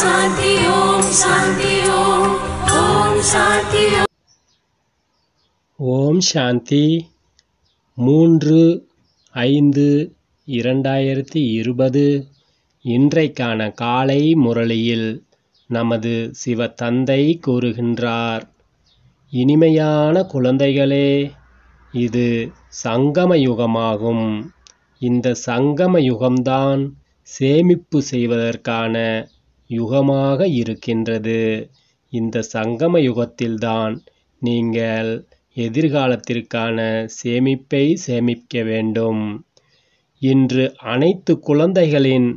சாந்தி ஓம் சாந்தி ஓம் சாந்தி ஓம் சாந்தி மூன்று ஐந்து இரண்டாயிரத்தி இருபது இன்றைக்கான காலை முரளியில் நமது சிவ தந்தை கூறுகின்றார் இனிமையான குழந்தைகளே இது சங்கம யுகமாகும் இந்த சங்கம யுகம்தான் சேமிப்பு செய்வதற்கான யுகமாக இருக்கின்றது இந்த சங்கம யுகத்தில்தான் நீங்கள் எதிர்காலத்திற்கான சேமிப்பை சேமிக்க வேண்டும் இன்று அனைத்து குழந்தைகளின்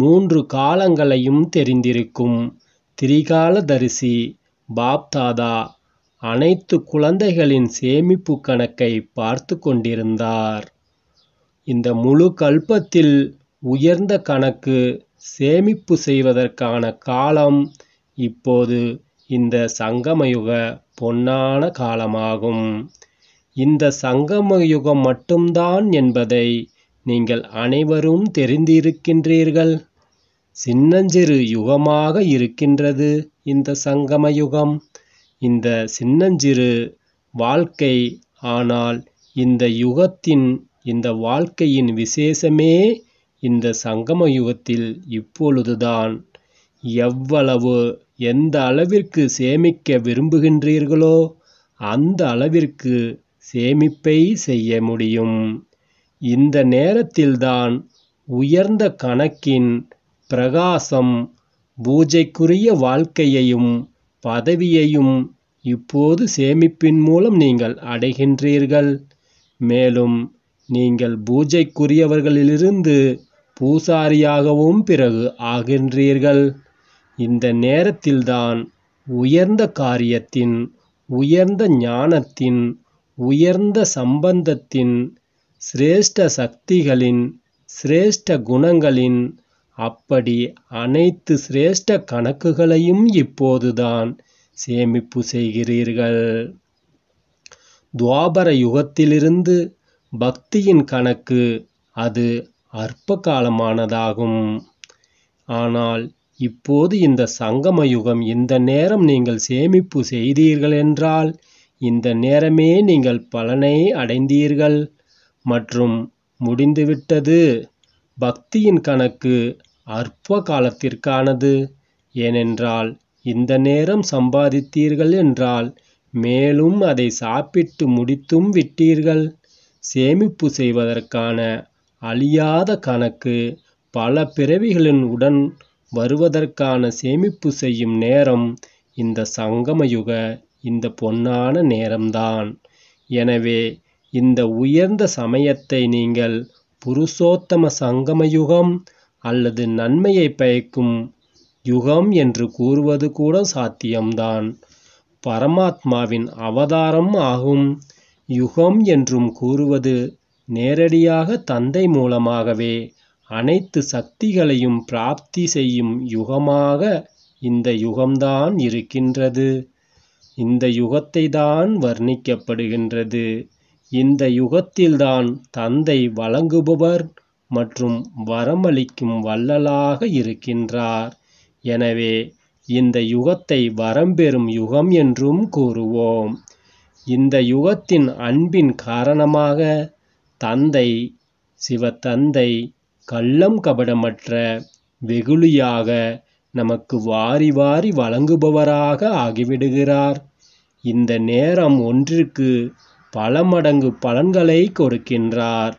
மூன்று காலங்களையும் தெரிந்திருக்கும் திரிகால தரிசி பாப்தாதா அனைத்து குழந்தைகளின் சேமிப்பு கணக்கை பார்த்து கொண்டிருந்தார் இந்த முழு கல்பத்தில் உயர்ந்த கணக்கு சேமிப்பு செய்வதற்கான காலம் இப்போது இந்த சங்கமயுக பொன்னான காலமாகும் இந்த சங்கமயுகம் மட்டும்தான் என்பதை நீங்கள் அனைவரும் தெரிந்திருக்கின்றீர்கள் சின்னஞ்சிறு யுகமாக இருக்கின்றது இந்த சங்கமயுகம் இந்த சின்னஞ்சிறு வாழ்க்கை ஆனால் இந்த யுகத்தின் இந்த வாழ்க்கையின் விசேஷமே இந்த சங்கம யுகத்தில் இப்பொழுதுதான் எவ்வளவு எந்த அளவிற்கு சேமிக்க விரும்புகின்றீர்களோ அந்த அளவிற்கு சேமிப்பை செய்ய முடியும் இந்த நேரத்தில்தான் உயர்ந்த கணக்கின் பிரகாசம் பூஜைக்குரிய வாழ்க்கையையும் பதவியையும் இப்போது சேமிப்பின் மூலம் நீங்கள் அடைகின்றீர்கள் மேலும் நீங்கள் பூஜைக்குரியவர்களிலிருந்து பூசாரியாகவும் பிறகு ஆகின்றீர்கள் இந்த நேரத்தில்தான் உயர்ந்த காரியத்தின் உயர்ந்த ஞானத்தின் உயர்ந்த சம்பந்தத்தின் சிரேஷ்ட சக்திகளின் சிரேஷ்ட குணங்களின் அப்படி அனைத்து சிரேஷ்ட கணக்குகளையும் இப்போதுதான் சேமிப்பு செய்கிறீர்கள் துவாபர யுகத்திலிருந்து பக்தியின் கணக்கு அது அற்ப காலமானதாகும் ஆனால் இப்போது இந்த சங்கம யுகம் இந்த நேரம் நீங்கள் சேமிப்பு செய்தீர்கள் என்றால் இந்த நேரமே நீங்கள் பலனை அடைந்தீர்கள் மற்றும் முடிந்துவிட்டது பக்தியின் கணக்கு அற்ப காலத்திற்கானது ஏனென்றால் இந்த நேரம் சம்பாதித்தீர்கள் என்றால் மேலும் அதை சாப்பிட்டு முடித்தும் விட்டீர்கள் சேமிப்பு செய்வதற்கான அழியாத கணக்கு பல பிறவிகளின் உடன் வருவதற்கான சேமிப்பு செய்யும் நேரம் இந்த சங்கமயுக இந்த பொன்னான நேரம்தான் எனவே இந்த உயர்ந்த சமயத்தை நீங்கள் புருஷோத்தம சங்கமயுகம் அல்லது நன்மையை பயக்கும் யுகம் என்று கூறுவது கூட சாத்தியம்தான் பரமாத்மாவின் அவதாரம் ஆகும் யுகம் என்றும் கூறுவது நேரடியாக தந்தை மூலமாகவே அனைத்து சக்திகளையும் பிராப்தி செய்யும் யுகமாக இந்த யுகம்தான் இருக்கின்றது இந்த யுகத்தை தான் வர்ணிக்கப்படுகின்றது இந்த யுகத்தில்தான் தந்தை வழங்குபவர் மற்றும் வரமளிக்கும் வள்ளலாக இருக்கின்றார் எனவே இந்த யுகத்தை வரம்பெறும் யுகம் என்றும் கூறுவோம் இந்த யுகத்தின் அன்பின் காரணமாக தந்தை சிவத்தந்தை கள்ளம் கபடமற்ற வெகுளியாக நமக்கு வாரி வாரி வழங்குபவராக ஆகிவிடுகிறார் இந்த நேரம் ஒன்றிற்கு பல மடங்கு பலன்களை கொடுக்கின்றார்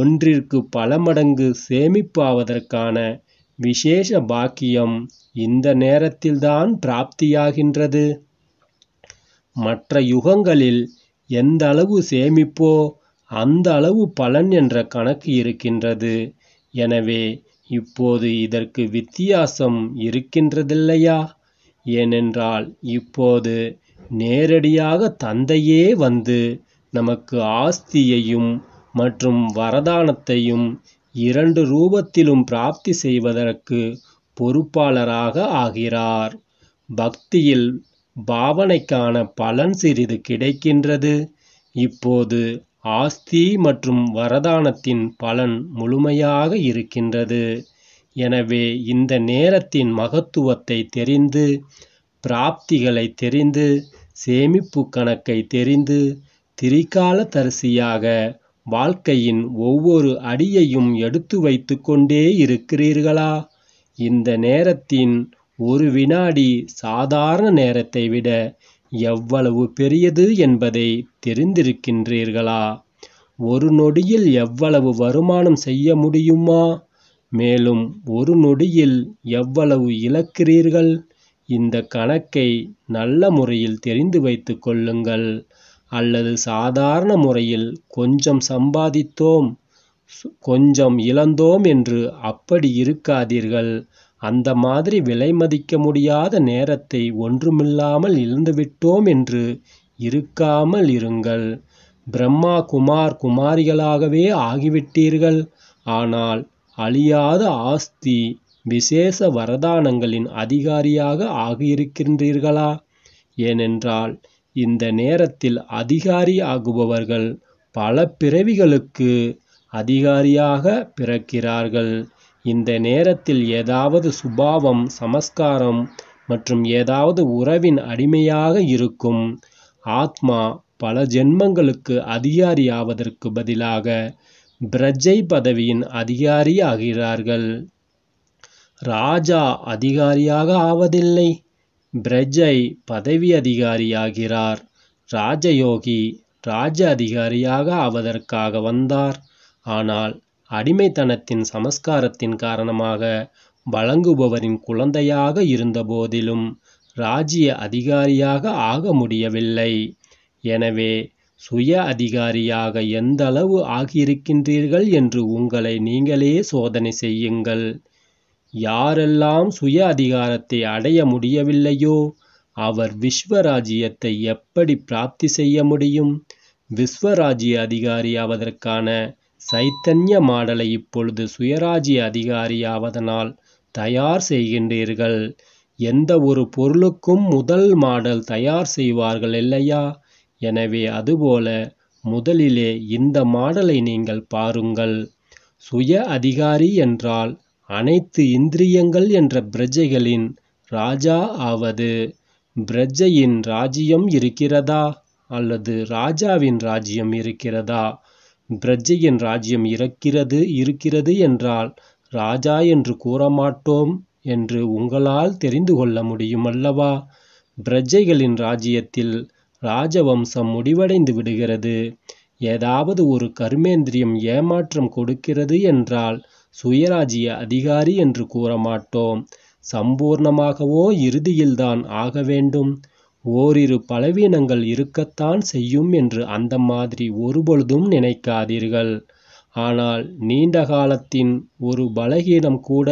ஒன்றிற்கு பல மடங்கு சேமிப்பாவதற்கான விசேஷ பாக்கியம் இந்த நேரத்தில்தான் பிராப்தியாகின்றது மற்ற யுகங்களில் எந்த அளவு சேமிப்போ அந்த அளவு பலன் என்ற கணக்கு இருக்கின்றது எனவே இப்போது இதற்கு வித்தியாசம் இருக்கின்றதில்லையா ஏனென்றால் இப்போது நேரடியாக தந்தையே வந்து நமக்கு ஆஸ்தியையும் மற்றும் வரதானத்தையும் இரண்டு ரூபத்திலும் பிராப்தி செய்வதற்கு பொறுப்பாளராக ஆகிறார் பக்தியில் பாவனைக்கான பலன் சிறிது கிடைக்கின்றது இப்போது ஆஸ்தி மற்றும் வரதானத்தின் பலன் முழுமையாக இருக்கின்றது எனவே இந்த நேரத்தின் மகத்துவத்தை தெரிந்து பிராப்திகளை தெரிந்து சேமிப்பு கணக்கை தெரிந்து திரிகால தரிசியாக வாழ்க்கையின் ஒவ்வொரு அடியையும் எடுத்து வைத்து கொண்டே இருக்கிறீர்களா இந்த நேரத்தின் ஒரு வினாடி சாதாரண நேரத்தை விட எவ்வளவு பெரியது என்பதை தெரிந்திருக்கின்றீர்களா ஒரு நொடியில் எவ்வளவு வருமானம் செய்ய முடியுமா மேலும் ஒரு நொடியில் எவ்வளவு இழக்கிறீர்கள் இந்த கணக்கை நல்ல முறையில் தெரிந்து வைத்து கொள்ளுங்கள் அல்லது சாதாரண முறையில் கொஞ்சம் சம்பாதித்தோம் கொஞ்சம் இழந்தோம் என்று அப்படி இருக்காதீர்கள் அந்த மாதிரி விலை மதிக்க முடியாத நேரத்தை ஒன்றுமில்லாமல் இழந்துவிட்டோம் என்று இருக்காமல் இருங்கள் பிரம்மா குமார் குமாரிகளாகவே ஆகிவிட்டீர்கள் ஆனால் அழியாத ஆஸ்தி விசேஷ வரதானங்களின் அதிகாரியாக ஆகியிருக்கின்றீர்களா ஏனென்றால் இந்த நேரத்தில் அதிகாரி ஆகுபவர்கள் பல பிறவிகளுக்கு அதிகாரியாக பிறக்கிறார்கள் இந்த நேரத்தில் ஏதாவது சுபாவம் சமஸ்காரம் மற்றும் ஏதாவது உறவின் அடிமையாக இருக்கும் ஆத்மா பல ஜென்மங்களுக்கு அதிகாரியாவதற்கு பதிலாக பிரஜை பதவியின் அதிகாரி ஆகிறார்கள் ராஜா அதிகாரியாக ஆவதில்லை பிரஜை பதவி அதிகாரியாகிறார் ராஜயோகி ராஜ அதிகாரியாக ஆவதற்காக வந்தார் ஆனால் அடிமைத்தனத்தின் சமஸ்காரத்தின் காரணமாக வழங்குபவரின் குழந்தையாக இருந்தபோதிலும் ராஜ்ய அதிகாரியாக ஆக முடியவில்லை எனவே சுய அதிகாரியாக எந்தளவு ஆகியிருக்கின்றீர்கள் என்று உங்களை நீங்களே சோதனை செய்யுங்கள் யாரெல்லாம் சுய அதிகாரத்தை அடைய முடியவில்லையோ அவர் விஸ்வராஜ்யத்தை எப்படி பிராப்தி செய்ய முடியும் விஸ்வராஜ்ய அதிகாரி ஆவதற்கான சைத்தன்ய மாடலை இப்பொழுது சுயராஜ்ய அதிகாரியாவதனால் தயார் செய்கின்றீர்கள் எந்த ஒரு பொருளுக்கும் முதல் மாடல் தயார் செய்வார்கள் இல்லையா எனவே அதுபோல முதலிலே இந்த மாடலை நீங்கள் பாருங்கள் சுய அதிகாரி என்றால் அனைத்து இந்திரியங்கள் என்ற பிரஜைகளின் ராஜா ஆவது பிரஜையின் ராஜ்யம் இருக்கிறதா அல்லது ராஜாவின் ராஜ்யம் இருக்கிறதா பிரஜையின் ராஜ்யம் இறக்கிறது இருக்கிறது என்றால் ராஜா என்று கூறமாட்டோம் என்று உங்களால் தெரிந்து கொள்ள முடியும் அல்லவா பிரஜைகளின் ராஜ்யத்தில் ராஜவம்சம் முடிவடைந்து விடுகிறது ஏதாவது ஒரு கர்மேந்திரியம் ஏமாற்றம் கொடுக்கிறது என்றால் சுயராஜ்ய அதிகாரி என்று கூறமாட்டோம் சம்பூர்ணமாகவோ இறுதியில்தான் ஆக வேண்டும் ஓரிரு பலவீனங்கள் இருக்கத்தான் செய்யும் என்று அந்த மாதிரி ஒருபொழுதும் நினைக்காதீர்கள் ஆனால் நீண்ட காலத்தின் ஒரு பலகீனம் கூட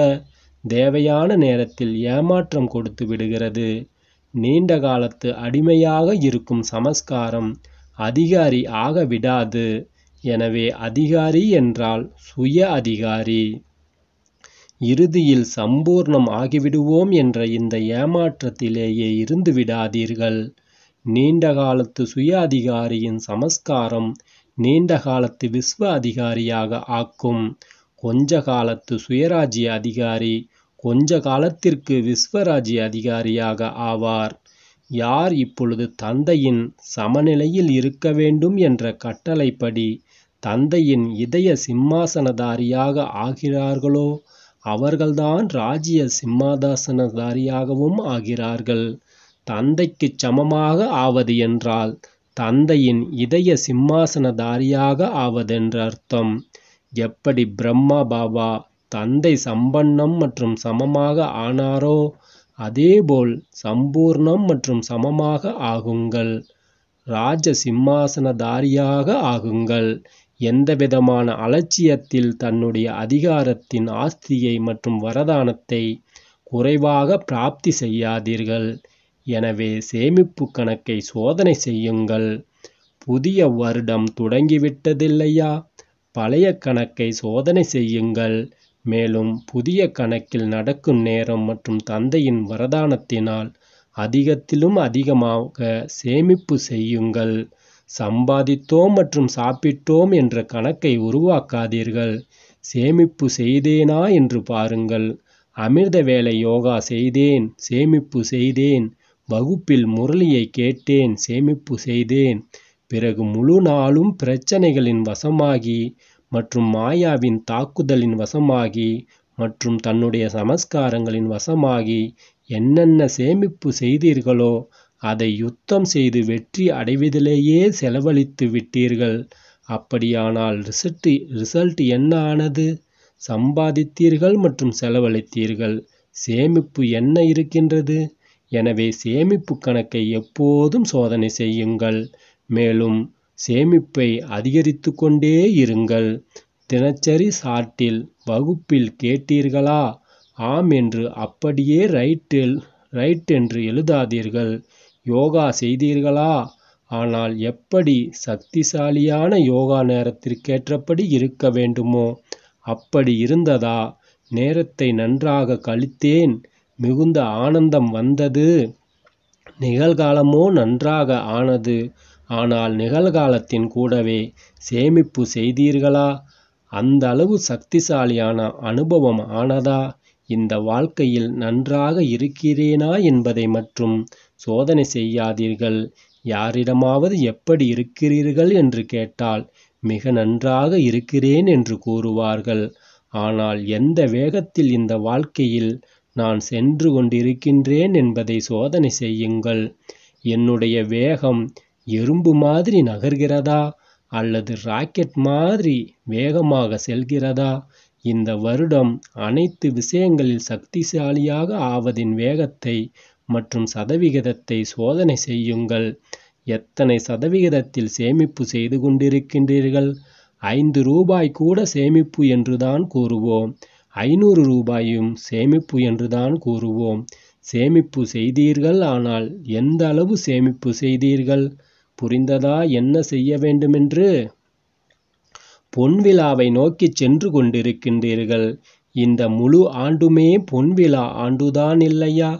தேவையான நேரத்தில் ஏமாற்றம் கொடுத்து விடுகிறது நீண்ட காலத்து அடிமையாக இருக்கும் சமஸ்காரம் அதிகாரி ஆக விடாது எனவே அதிகாரி என்றால் சுய அதிகாரி இறுதியில் சம்பூர்ணம் ஆகிவிடுவோம் என்ற இந்த ஏமாற்றத்திலேயே இருந்து விடாதீர்கள் நீண்ட காலத்து சுய அதிகாரியின் சமஸ்காரம் நீண்ட காலத்து விஸ்வ அதிகாரியாக ஆக்கும் கொஞ்ச காலத்து சுயராஜ்ய அதிகாரி கொஞ்ச காலத்திற்கு விஸ்வராஜ்ய அதிகாரியாக ஆவார் யார் இப்பொழுது தந்தையின் சமநிலையில் இருக்க வேண்டும் என்ற கட்டளைப்படி தந்தையின் இதய சிம்மாசனதாரியாக ஆகிறார்களோ அவர்கள்தான் ராஜ்ய சிம்மாதாசனதாரியாகவும் ஆகிறார்கள் தந்தைக்குச் சமமாக ஆவது என்றால் தந்தையின் இதய சிம்மாசனதாரியாக ஆவதென்ற அர்த்தம் எப்படி பிரம்மா பாபா தந்தை சம்பன்னம் மற்றும் சமமாக ஆனாரோ அதேபோல் சம்பூர்ணம் மற்றும் சமமாக ஆகுங்கள் ராஜ சிம்மாசனதாரியாக ஆகுங்கள் எந்தவிதமான அலட்சியத்தில் தன்னுடைய அதிகாரத்தின் ஆஸ்தியை மற்றும் வரதானத்தை குறைவாக பிராப்தி செய்யாதீர்கள் எனவே சேமிப்பு கணக்கை சோதனை செய்யுங்கள் புதிய வருடம் தொடங்கிவிட்டதில்லையா பழைய கணக்கை சோதனை செய்யுங்கள் மேலும் புதிய கணக்கில் நடக்கும் நேரம் மற்றும் தந்தையின் வரதானத்தினால் அதிகத்திலும் அதிகமாக சேமிப்பு செய்யுங்கள் சம்பாதித்தோம் மற்றும் சாப்பிட்டோம் என்ற கணக்கை உருவாக்காதீர்கள் சேமிப்பு செய்தேனா என்று பாருங்கள் அமிர்த வேலை யோகா செய்தேன் சேமிப்பு செய்தேன் வகுப்பில் முரளியை கேட்டேன் சேமிப்பு செய்தேன் பிறகு முழு நாளும் பிரச்சனைகளின் வசமாகி மற்றும் மாயாவின் தாக்குதலின் வசமாகி மற்றும் தன்னுடைய சமஸ்காரங்களின் வசமாகி என்னென்ன சேமிப்பு செய்தீர்களோ அதை யுத்தம் செய்து வெற்றி அடைவதிலேயே செலவழித்து விட்டீர்கள் அப்படியானால் ரிசல்ட் ரிசல்ட் என்ன ஆனது சம்பாதித்தீர்கள் மற்றும் செலவழித்தீர்கள் சேமிப்பு என்ன இருக்கின்றது எனவே சேமிப்பு கணக்கை எப்போதும் சோதனை செய்யுங்கள் மேலும் சேமிப்பை அதிகரித்து கொண்டே இருங்கள் தினச்சரி சாட்டில் வகுப்பில் கேட்டீர்களா ஆம் என்று அப்படியே ரைட்டில் ரைட் என்று எழுதாதீர்கள் யோகா செய்தீர்களா ஆனால் எப்படி சக்திசாலியான யோகா நேரத்திற்கேற்றபடி இருக்க வேண்டுமோ அப்படி இருந்ததா நேரத்தை நன்றாக கழித்தேன் மிகுந்த ஆனந்தம் வந்தது நிகழ்காலமோ நன்றாக ஆனது ஆனால் நிகழ்காலத்தின் கூடவே சேமிப்பு செய்தீர்களா அந்த அளவு சக்திசாலியான அனுபவம் ஆனதா இந்த வாழ்க்கையில் நன்றாக இருக்கிறேனா என்பதை மற்றும் சோதனை செய்யாதீர்கள் யாரிடமாவது எப்படி இருக்கிறீர்கள் என்று கேட்டால் மிக நன்றாக இருக்கிறேன் என்று கூறுவார்கள் ஆனால் எந்த வேகத்தில் இந்த வாழ்க்கையில் நான் சென்று கொண்டிருக்கின்றேன் என்பதை சோதனை செய்யுங்கள் என்னுடைய வேகம் எறும்பு மாதிரி நகர்கிறதா அல்லது ராக்கெட் மாதிரி வேகமாக செல்கிறதா இந்த வருடம் அனைத்து விஷயங்களில் சக்திசாலியாக ஆவதின் வேகத்தை மற்றும் சதவிகிதத்தை சோதனை செய்யுங்கள் எத்தனை சதவிகிதத்தில் சேமிப்பு செய்து கொண்டிருக்கின்றீர்கள் ஐந்து ரூபாய் கூட சேமிப்பு என்றுதான் கூறுவோம் ஐநூறு ரூபாயும் சேமிப்பு என்றுதான் கூறுவோம் சேமிப்பு செய்தீர்கள் ஆனால் எந்த அளவு சேமிப்பு செய்தீர்கள் புரிந்ததா என்ன செய்ய வேண்டுமென்று பொன் விழாவை நோக்கி சென்று கொண்டிருக்கின்றீர்கள் இந்த முழு ஆண்டுமே பொன் விழா ஆண்டுதான் இல்லையா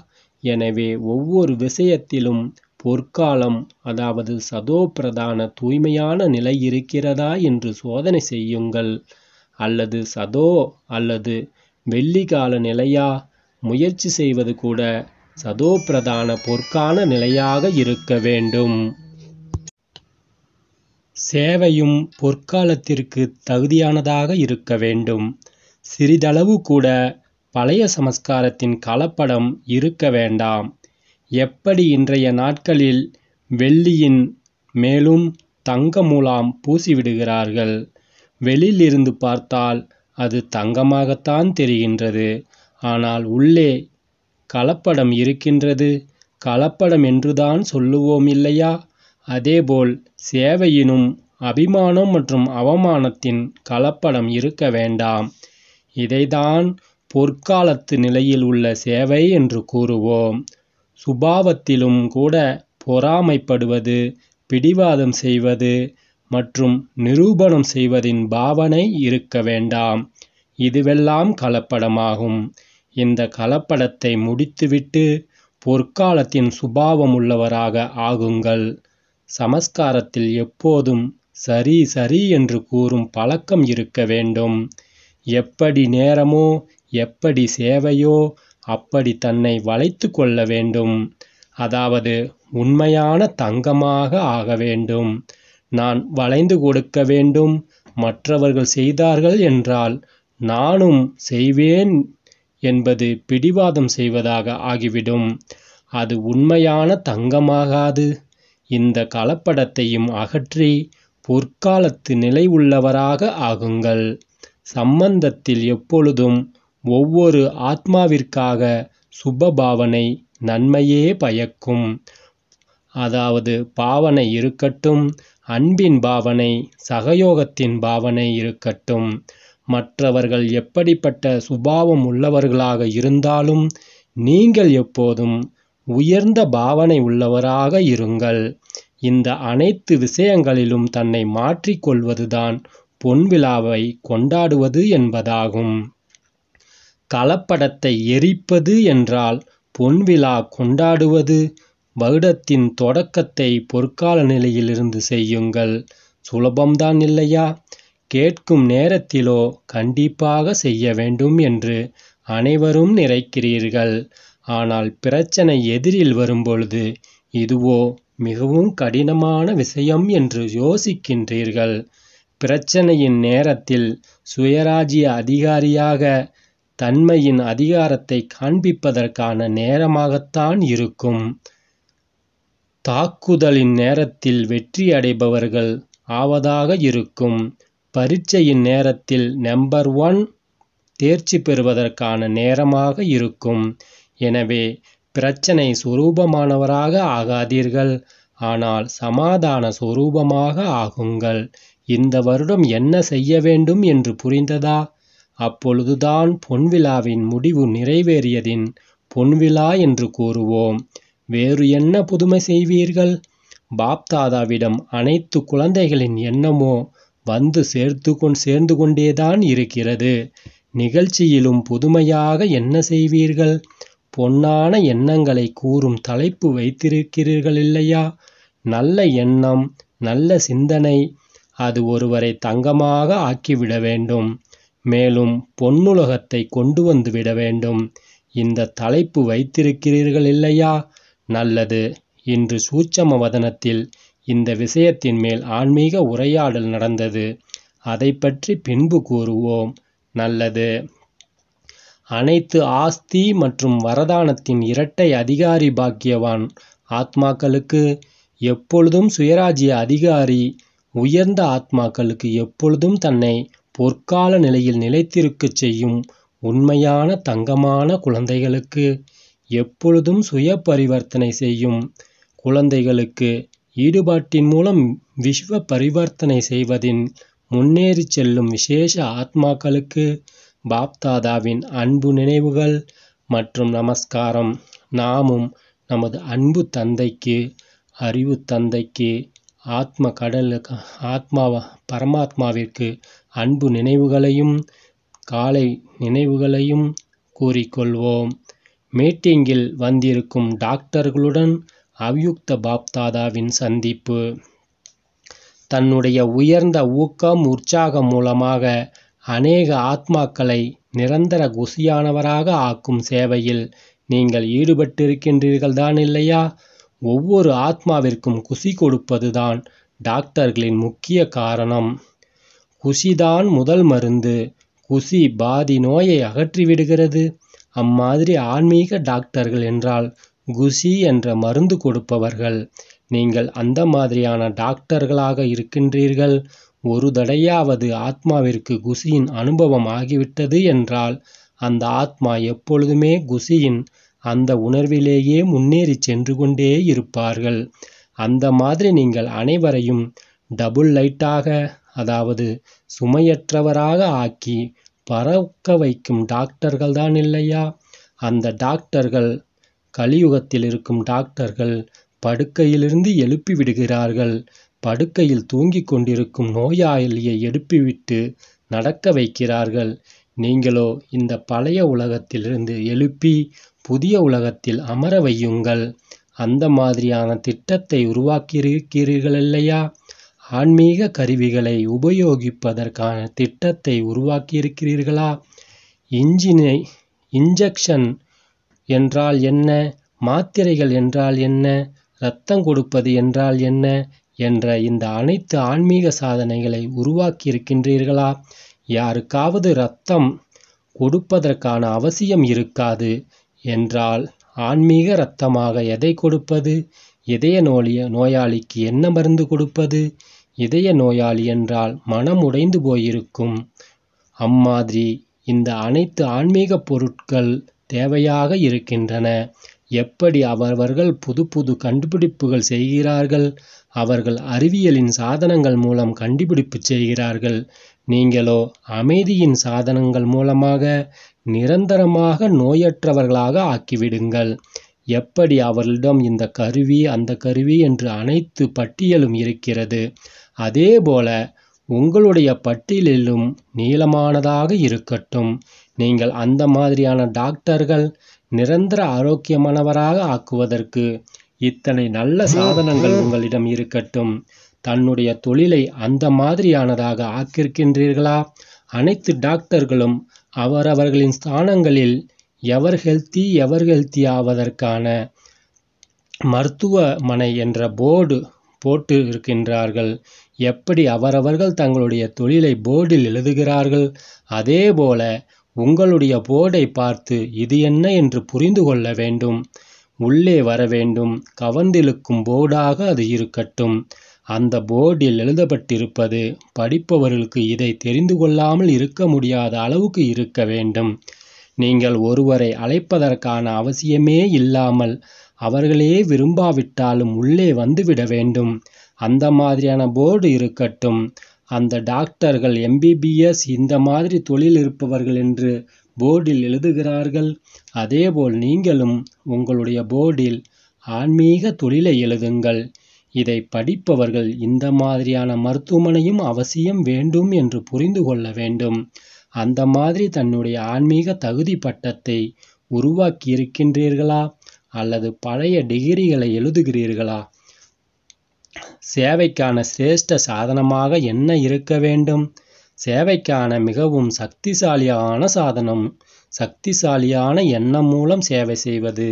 எனவே ஒவ்வொரு விஷயத்திலும் பொற்காலம் அதாவது சதோபிரதான தூய்மையான நிலை இருக்கிறதா என்று சோதனை செய்யுங்கள் அல்லது சதோ அல்லது வெள்ளிகால நிலையா முயற்சி செய்வது கூட சதோபிரதான பொற்கால நிலையாக இருக்க வேண்டும் சேவையும் பொற்காலத்திற்கு தகுதியானதாக இருக்க வேண்டும் சிறிதளவு கூட பழைய சமஸ்காரத்தின் கலப்படம் இருக்க வேண்டாம். எப்படி இன்றைய நாட்களில் வெள்ளியின் மேலும் தங்க மூலாம் பூசிவிடுகிறார்கள். வெளியிலிருந்து பார்த்தால் அது தங்கமாகத்தான் தெரிகின்றது. ஆனால் உள்ளே கலப்படம் இருக்கின்றது. கலப்படம் என்றுதான் சொல்லுவோம் இல்லையா? அதேபோல் சேவையினும் அபிமானம் மற்றும் அவமானத்தின் கலப்படம் இருக்க வேண்டாம். இதைதான் பொற்காலத்து நிலையில் உள்ள சேவை என்று கூறுவோம் சுபாவத்திலும் கூட பொறாமைப்படுவது பிடிவாதம் செய்வது மற்றும் நிரூபணம் செய்வதின் பாவனை இருக்க வேண்டாம் இதுவெல்லாம் கலப்படமாகும் இந்த கலப்படத்தை முடித்துவிட்டு பொற்காலத்தின் சுபாவம் உள்ளவராக ஆகுங்கள் சமஸ்காரத்தில் எப்போதும் சரி சரி என்று கூறும் பழக்கம் இருக்க வேண்டும் எப்படி நேரமோ எப்படி சேவையோ அப்படி தன்னை வளைத்து கொள்ள வேண்டும் அதாவது உண்மையான தங்கமாக ஆக வேண்டும் நான் வளைந்து கொடுக்க வேண்டும் மற்றவர்கள் செய்தார்கள் என்றால் நானும் செய்வேன் என்பது பிடிவாதம் செய்வதாக ஆகிவிடும் அது உண்மையான தங்கமாகாது இந்த கலப்படத்தையும் அகற்றி பொற்காலத்து நிலை உள்ளவராக ஆகுங்கள் சம்பந்தத்தில் எப்பொழுதும் ஒவ்வொரு ஆத்மாவிற்காக சுபபாவனை நன்மையே பயக்கும் அதாவது பாவனை இருக்கட்டும் அன்பின் பாவனை சகயோகத்தின் பாவனை இருக்கட்டும் மற்றவர்கள் எப்படிப்பட்ட சுபாவம் உள்ளவர்களாக இருந்தாலும் நீங்கள் எப்போதும் உயர்ந்த பாவனை உள்ளவராக இருங்கள் இந்த அனைத்து விஷயங்களிலும் தன்னை மாற்றிக்கொள்வதுதான் பொன்விழாவை கொண்டாடுவது என்பதாகும் கலப்படத்தை எரிப்பது என்றால் பொன்விழா கொண்டாடுவது வருடத்தின் தொடக்கத்தை பொற்கால நிலையிலிருந்து செய்யுங்கள் சுலபம்தான் இல்லையா கேட்கும் நேரத்திலோ கண்டிப்பாக செய்ய வேண்டும் என்று அனைவரும் நிறைக்கிறீர்கள் ஆனால் பிரச்சனை எதிரில் வரும்பொழுது இதுவோ மிகவும் கடினமான விஷயம் என்று யோசிக்கின்றீர்கள் பிரச்சனையின் நேரத்தில் சுயராஜ்ய அதிகாரியாக தன்மையின் அதிகாரத்தை காண்பிப்பதற்கான நேரமாகத்தான் இருக்கும் தாக்குதலின் நேரத்தில் வெற்றி அடைபவர்கள் ஆவதாக இருக்கும் பரீட்சையின் நேரத்தில் நம்பர் ஒன் தேர்ச்சி பெறுவதற்கான நேரமாக இருக்கும் எனவே பிரச்சனை சுரூபமானவராக ஆகாதீர்கள் ஆனால் சமாதான சுரூபமாக ஆகுங்கள் இந்த வருடம் என்ன செய்ய வேண்டும் என்று புரிந்ததா அப்பொழுதுதான் பொன்விழாவின் முடிவு நிறைவேறியதின் பொன்விழா என்று கூறுவோம் வேறு என்ன புதுமை செய்வீர்கள் பாப்தாதாவிடம் அனைத்து குழந்தைகளின் எண்ணமோ வந்து சேர்த்து கொண் சேர்ந்து கொண்டேதான் இருக்கிறது நிகழ்ச்சியிலும் புதுமையாக என்ன செய்வீர்கள் பொன்னான எண்ணங்களை கூறும் தலைப்பு வைத்திருக்கிறீர்கள் இல்லையா நல்ல எண்ணம் நல்ல சிந்தனை அது ஒருவரை தங்கமாக ஆக்கிவிட வேண்டும் மேலும் பொன்னுலகத்தை கொண்டு வந்து விட வேண்டும் இந்த தலைப்பு வைத்திருக்கிறீர்கள் இல்லையா நல்லது இன்று சூட்சம வதனத்தில் இந்த விஷயத்தின் மேல் ஆன்மீக உரையாடல் நடந்தது அதை பற்றி பின்பு கூறுவோம் நல்லது அனைத்து ஆஸ்தி மற்றும் வரதானத்தின் இரட்டை அதிகாரி பாக்கியவான் ஆத்மாக்களுக்கு எப்பொழுதும் சுயராஜ்ய அதிகாரி உயர்ந்த ஆத்மாக்களுக்கு எப்பொழுதும் தன்னை பொற்கால நிலையில் நிலைத்திருக்கச் செய்யும் உண்மையான தங்கமான குழந்தைகளுக்கு எப்பொழுதும் சுய பரிவர்த்தனை செய்யும் குழந்தைகளுக்கு ஈடுபாட்டின் மூலம் விஸ்வ பரிவர்த்தனை செய்வதின் முன்னேறி செல்லும் விசேஷ ஆத்மாக்களுக்கு பாப்தாதாவின் அன்பு நினைவுகள் மற்றும் நமஸ்காரம் நாமும் நமது அன்பு தந்தைக்கு அறிவு தந்தைக்கு ஆத்ம கடலுக்கு ஆத்மாவா பரமாத்மாவிற்கு அன்பு நினைவுகளையும் காலை நினைவுகளையும் கூறிக்கொள்வோம் மீட்டிங்கில் வந்திருக்கும் டாக்டர்களுடன் அவ்யுக்த பாப்தாதாவின் சந்திப்பு தன்னுடைய உயர்ந்த ஊக்கம் உற்சாகம் மூலமாக அநேக ஆத்மாக்களை நிரந்தர குசியானவராக ஆக்கும் சேவையில் நீங்கள் ஈடுபட்டிருக்கின்றீர்கள் தான் இல்லையா ஒவ்வொரு ஆத்மாவிற்கும் குசி கொடுப்பதுதான் டாக்டர்களின் முக்கிய காரணம் குஷிதான் முதல் மருந்து குசி பாதி நோயை அகற்றிவிடுகிறது அம்மாதிரி ஆன்மீக டாக்டர்கள் என்றால் குஷி என்ற மருந்து கொடுப்பவர்கள் நீங்கள் அந்த மாதிரியான டாக்டர்களாக இருக்கின்றீர்கள் ஒரு தடையாவது ஆத்மாவிற்கு குசியின் அனுபவம் ஆகிவிட்டது என்றால் அந்த ஆத்மா எப்பொழுதுமே குசியின் அந்த உணர்விலேயே முன்னேறி சென்று கொண்டே இருப்பார்கள் அந்த மாதிரி நீங்கள் அனைவரையும் டபுள் லைட்டாக அதாவது சுமையற்றவராக ஆக்கி பறக்க வைக்கும் டாக்டர்கள் தான் இல்லையா அந்த டாக்டர்கள் கலியுகத்தில் இருக்கும் டாக்டர்கள் படுக்கையிலிருந்து எழுப்பி விடுகிறார்கள் படுக்கையில் தூங்கிக் கொண்டிருக்கும் நோயாளியை எழுப்பிவிட்டு நடக்க வைக்கிறார்கள் நீங்களோ இந்த பழைய உலகத்திலிருந்து எழுப்பி புதிய உலகத்தில் அமர வையுங்கள் அந்த மாதிரியான திட்டத்தை உருவாக்கியிருக்கிறீர்களையா ஆன்மீக கருவிகளை உபயோகிப்பதற்கான திட்டத்தை உருவாக்கியிருக்கிறீர்களா இன்ஜினை இன்ஜெக்ஷன் என்றால் என்ன மாத்திரைகள் என்றால் என்ன இரத்தம் கொடுப்பது என்றால் என்ன என்ற இந்த அனைத்து ஆன்மீக சாதனைகளை உருவாக்கியிருக்கின்றீர்களா யாருக்காவது இரத்தம் கொடுப்பதற்கான அவசியம் இருக்காது என்றால் ஆன்மீக ரத்தமாக எதை கொடுப்பது இதய நோய நோயாளிக்கு என்ன மருந்து கொடுப்பது இதய நோயாளி என்றால் மனம் உடைந்து போயிருக்கும் அம்மாதிரி இந்த அனைத்து ஆன்மீக பொருட்கள் தேவையாக இருக்கின்றன எப்படி அவரவர்கள் புது புது கண்டுபிடிப்புகள் செய்கிறார்கள் அவர்கள் அறிவியலின் சாதனங்கள் மூலம் கண்டுபிடிப்பு செய்கிறார்கள் நீங்களோ அமைதியின் சாதனங்கள் மூலமாக நிரந்தரமாக நோயற்றவர்களாக ஆக்கிவிடுங்கள் எப்படி அவர்களிடம் இந்த கருவி அந்த கருவி என்று அனைத்து பட்டியலும் இருக்கிறது அதேபோல உங்களுடைய பட்டியலிலும் நீளமானதாக இருக்கட்டும் நீங்கள் அந்த மாதிரியான டாக்டர்கள் நிரந்தர ஆரோக்கியமானவராக ஆக்குவதற்கு இத்தனை நல்ல சாதனங்கள் உங்களிடம் இருக்கட்டும் தன்னுடைய தொழிலை அந்த மாதிரியானதாக ஆக்கியிருக்கின்றீர்களா அனைத்து டாக்டர்களும் அவரவர்களின் ஸ்தானங்களில் எவர் ஹெல்த்தி எவர் ஹெல்த்தி ஆவதற்கான மருத்துவமனை என்ற போர்டு போட்டு இருக்கின்றார்கள் எப்படி அவரவர்கள் தங்களுடைய தொழிலை போர்டில் எழுதுகிறார்கள் அதே போல உங்களுடைய போர்டை பார்த்து இது என்ன என்று புரிந்து கொள்ள வேண்டும் உள்ளே வர வேண்டும் கவர்ந்திழுக்கும் போர்டாக அது இருக்கட்டும் அந்த போர்டில் எழுதப்பட்டிருப்பது படிப்பவர்களுக்கு இதை தெரிந்து கொள்ளாமல் இருக்க முடியாத அளவுக்கு இருக்க வேண்டும் நீங்கள் ஒருவரை அழைப்பதற்கான அவசியமே இல்லாமல் அவர்களே விரும்பாவிட்டாலும் உள்ளே வந்துவிட வேண்டும் அந்த மாதிரியான போர்டு இருக்கட்டும் அந்த டாக்டர்கள் எம்பிபிஎஸ் இந்த மாதிரி தொழில் இருப்பவர்கள் என்று போர்டில் எழுதுகிறார்கள் அதேபோல் நீங்களும் உங்களுடைய போர்டில் ஆன்மீக தொழிலை எழுதுங்கள் இதை படிப்பவர்கள் இந்த மாதிரியான மருத்துவமனையும் அவசியம் வேண்டும் என்று புரிந்து கொள்ள வேண்டும் அந்த மாதிரி தன்னுடைய ஆன்மீக தகுதி பட்டத்தை உருவாக்கி இருக்கின்றீர்களா அல்லது பழைய டிகிரிகளை எழுதுகிறீர்களா சேவைக்கான சிரேஷ்ட சாதனமாக என்ன இருக்க வேண்டும் சேவைக்கான மிகவும் சக்திசாலியான சாதனம் சக்திசாலியான எண்ணம் மூலம் சேவை செய்வது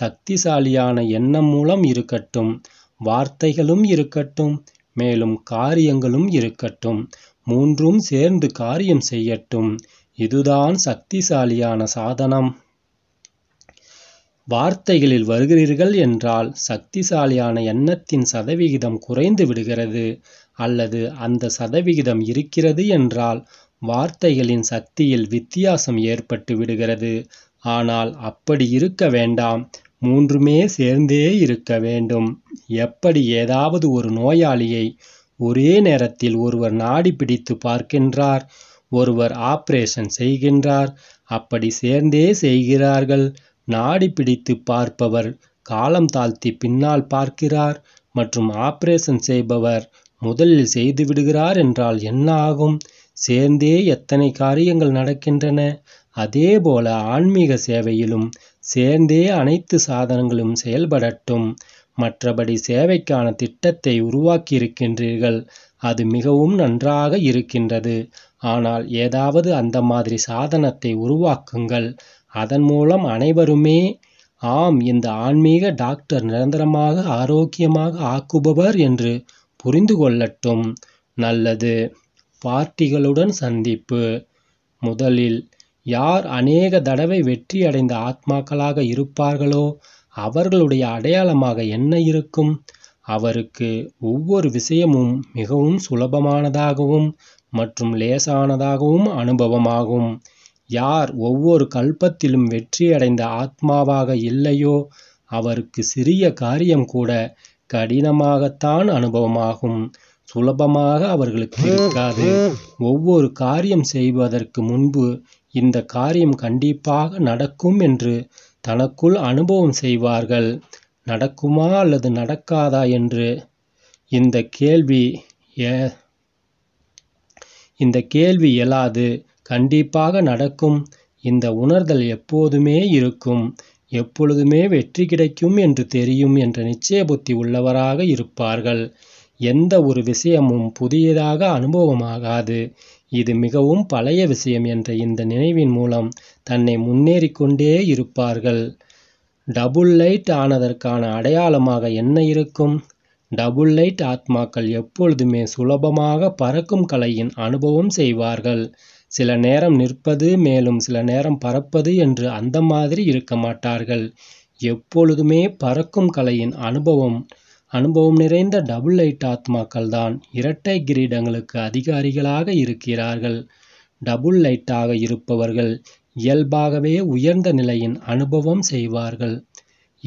சக்திசாலியான எண்ணம் மூலம் இருக்கட்டும் வார்த்தைகளும் இருக்கட்டும் மேலும் காரியங்களும் இருக்கட்டும் மூன்றும் சேர்ந்து காரியம் செய்யட்டும் இதுதான் சக்திசாலியான சாதனம் வார்த்தைகளில் வருகிறீர்கள் என்றால் சக்திசாலியான எண்ணத்தின் சதவிகிதம் குறைந்து விடுகிறது அல்லது அந்த சதவிகிதம் இருக்கிறது என்றால் வார்த்தைகளின் சக்தியில் வித்தியாசம் ஏற்பட்டு விடுகிறது ஆனால் அப்படி இருக்க வேண்டாம் மூன்றுமே சேர்ந்தே இருக்க வேண்டும். எப்படி ஏதாவது ஒரு நோயாளியை ஒரே நேரத்தில் ஒருவர் நாடி பிடித்து பார்க்கின்றார். ஒருவர் ஆப்ரேஷன் செய்கின்றார். அப்படி சேர்ந்தே செய்கிறார்கள். நாடி பிடித்து பார்ப்பவர் காலம் தாழ்த்தி பின்னால் பார்க்கிறார் மற்றும் ஆப்ரேஷன் செய்பவர் முதலில் செய்து விடுகிறார் என்றால் என்ன ஆகும்? சேர்ந்தே எத்தனை காரியங்கள் நடக்கின்றன. அதேபோல ஆன்மீக சேவையிலும் சேர்ந்தே அனைத்து சாதனங்களும் செயல்படட்டும் மற்றபடி சேவைக்கான திட்டத்தை உருவாக்கியிருக்கின்றீர்கள் அது மிகவும் நன்றாக இருக்கின்றது ஆனால் ஏதாவது அந்த மாதிரி சாதனத்தை உருவாக்குங்கள் அதன் மூலம் அனைவருமே ஆம் இந்த ஆன்மீக டாக்டர் நிரந்தரமாக ஆரோக்கியமாக ஆக்குபவர் என்று புரிந்து கொள்ளட்டும் நல்லது பார்ட்டிகளுடன் சந்திப்பு முதலில் யார் அநேக தடவை வெற்றி அடைந்த ஆத்மாக்களாக இருப்பார்களோ அவர்களுடைய அடையாளமாக என்ன இருக்கும் அவருக்கு ஒவ்வொரு விஷயமும் மிகவும் சுலபமானதாகவும் மற்றும் லேசானதாகவும் அனுபவமாகும் யார் ஒவ்வொரு கல்பத்திலும் வெற்றி அடைந்த ஆத்மாவாக இல்லையோ அவருக்கு சிறிய காரியம் கூட கடினமாகத்தான் அனுபவமாகும் சுலபமாக அவர்களுக்கு இருக்காது ஒவ்வொரு காரியம் செய்வதற்கு முன்பு இந்த காரியம் கண்டிப்பாக நடக்கும் என்று தனக்குள் அனுபவம் செய்வார்கள் நடக்குமா அல்லது நடக்காதா என்று இந்த கேள்வி இந்த கேள்வி எழாது கண்டிப்பாக நடக்கும் இந்த உணர்தல் எப்போதுமே இருக்கும் எப்பொழுதுமே வெற்றி கிடைக்கும் என்று தெரியும் என்ற நிச்சய புத்தி உள்ளவராக இருப்பார்கள் எந்த ஒரு விஷயமும் புதியதாக அனுபவமாகாது இது மிகவும் பழைய விஷயம் என்ற இந்த நினைவின் மூலம் தன்னை முன்னேறிக்கொண்டே இருப்பார்கள் டபுள் லைட் ஆனதற்கான அடையாளமாக என்ன இருக்கும் டபுள் லைட் ஆத்மாக்கள் எப்பொழுதுமே சுலபமாக பறக்கும் கலையின் அனுபவம் செய்வார்கள் சில நேரம் நிற்பது மேலும் சில நேரம் பறப்பது என்று அந்த மாதிரி இருக்க மாட்டார்கள் எப்பொழுதுமே பறக்கும் கலையின் அனுபவம் அனுபவம் நிறைந்த டபுள் லைட் ஆத்மாக்கள் தான் இரட்டை கிரீடங்களுக்கு அதிகாரிகளாக இருக்கிறார்கள் டபுள் லைட்டாக இருப்பவர்கள் இயல்பாகவே உயர்ந்த நிலையின் அனுபவம் செய்வார்கள்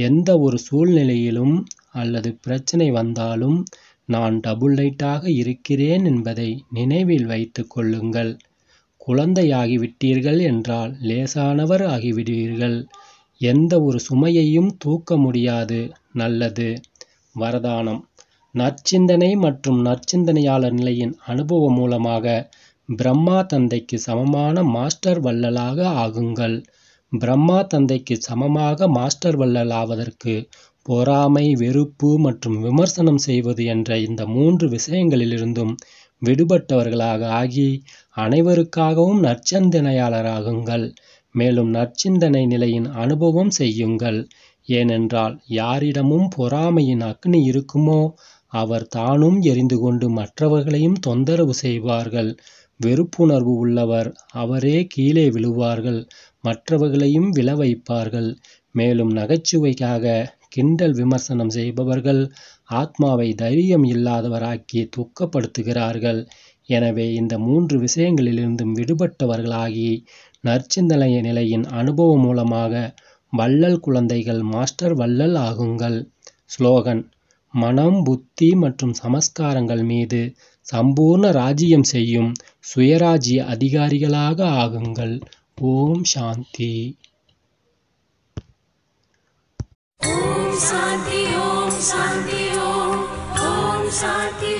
எந்த ஒரு சூழ்நிலையிலும் அல்லது பிரச்சனை வந்தாலும் நான் டபுள் லைட்டாக இருக்கிறேன் என்பதை நினைவில் வைத்து கொள்ளுங்கள் குழந்தையாகிவிட்டீர்கள் என்றால் லேசானவர் ஆகிவிடுவீர்கள் எந்த ஒரு சுமையையும் தூக்க முடியாது நல்லது வரதானம் நற்சிந்தனை மற்றும் நற்சிந்தனையாளர் நிலையின் அனுபவம் மூலமாக பிரம்மா தந்தைக்கு சமமான மாஸ்டர் வள்ளலாக ஆகுங்கள் பிரம்மா தந்தைக்கு சமமாக மாஸ்டர் வள்ளல் ஆவதற்கு பொறாமை வெறுப்பு மற்றும் விமர்சனம் செய்வது என்ற இந்த மூன்று விஷயங்களிலிருந்தும் விடுபட்டவர்களாக ஆகி அனைவருக்காகவும் நற்சந்தனையாளராகுங்கள் மேலும் நற்சிந்தனை நிலையின் அனுபவம் செய்யுங்கள் ஏனென்றால் யாரிடமும் பொறாமையின் அக்னி இருக்குமோ அவர் தானும் எரிந்து கொண்டு மற்றவர்களையும் தொந்தரவு செய்வார்கள் வெறுப்புணர்வு உள்ளவர் அவரே கீழே விழுவார்கள் மற்றவர்களையும் விழ வைப்பார்கள் மேலும் நகைச்சுவைக்காக கிண்டல் விமர்சனம் செய்பவர்கள் ஆத்மாவை தைரியம் இல்லாதவராக்கி துக்கப்படுத்துகிறார்கள் எனவே இந்த மூன்று விஷயங்களிலிருந்தும் விடுபட்டவர்களாகி நற்சிந்தனைய நிலையின் அனுபவம் மூலமாக வள்ளல் குழந்தைகள் மாஸ்டர் வள்ளல் ஆகுங்கள் ஸ்லோகன் மனம் புத்தி மற்றும் சமஸ்காரங்கள் மீது சம்பூர்ண ராஜ்யம் செய்யும் சுயராஜ்ய அதிகாரிகளாக ஆகுங்கள் ஓம் சாந்தி ஓம் சாந்தி ஓம் சாந்தி ஓம் ஓம் சாந்தி